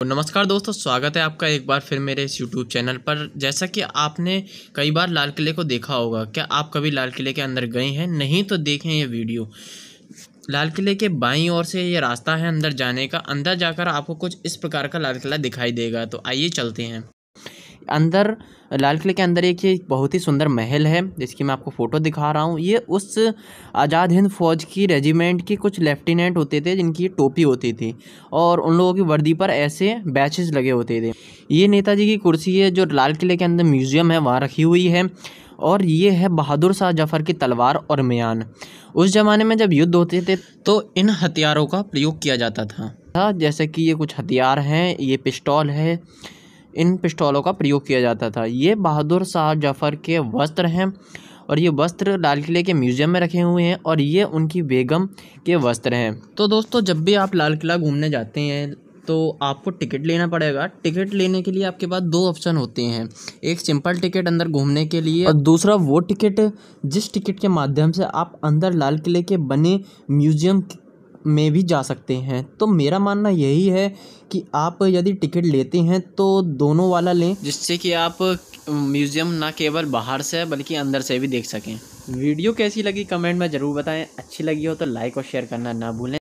तो नमस्कार दोस्तों स्वागत है आपका एक बार फिर मेरे इस यूट्यूब चैनल पर जैसा कि आपने कई बार लाल किले को देखा होगा क्या आप कभी लाल किले के अंदर गए हैं नहीं तो देखें ये वीडियो लाल किले के बाई ओर से ये रास्ता है अंदर जाने का अंदर जाकर आपको कुछ इस प्रकार का लाल किला दिखाई देगा तो आइए चलते हैं अंदर लाल किले के अंदर एक ये बहुत ही सुंदर महल है जिसकी मैं आपको फ़ोटो दिखा रहा हूँ ये उस आज़ाद हिंद फौज की रेजिमेंट की कुछ लेफ्टिनेंट होते थे जिनकी टोपी होती थी और उन लोगों की वर्दी पर ऐसे बैचेज लगे होते थे ये नेताजी की कुर्सी है जो लाल किले के अंदर म्यूज़ियम है वहाँ रखी हुई है और ये है बहादुर शाह जफ़र की तलवार और म्यान उस ज़माने में जब युद्ध होते थे तो इन हथियारों का प्रयोग किया जाता था जैसे कि ये कुछ हथियार हैं ये पिस्टॉल है इन पिस्टौलों का प्रयोग किया जाता था ये बहादुर शाह जफ़र के वस्त्र हैं और ये वस्त्र लाल किले के म्यूज़ियम में रखे हुए हैं और ये उनकी बेगम के वस्त्र हैं तो दोस्तों जब भी आप लाल किला घूमने जाते हैं तो आपको टिकट लेना पड़ेगा टिकट लेने के लिए आपके पास दो ऑप्शन होते हैं एक सिंपल टिकट अंदर घूमने के लिए और दूसरा वो टिकट जिस टिकट के माध्यम से आप अंदर लाल किले के बने म्यूजियम में भी जा सकते हैं तो मेरा मानना यही है कि आप यदि टिकट लेते हैं तो दोनों वाला लें जिससे कि आप म्यूज़ियम ना केवल बाहर से बल्कि अंदर से भी देख सकें वीडियो कैसी लगी कमेंट में ज़रूर बताएं अच्छी लगी हो तो लाइक और शेयर करना ना भूलें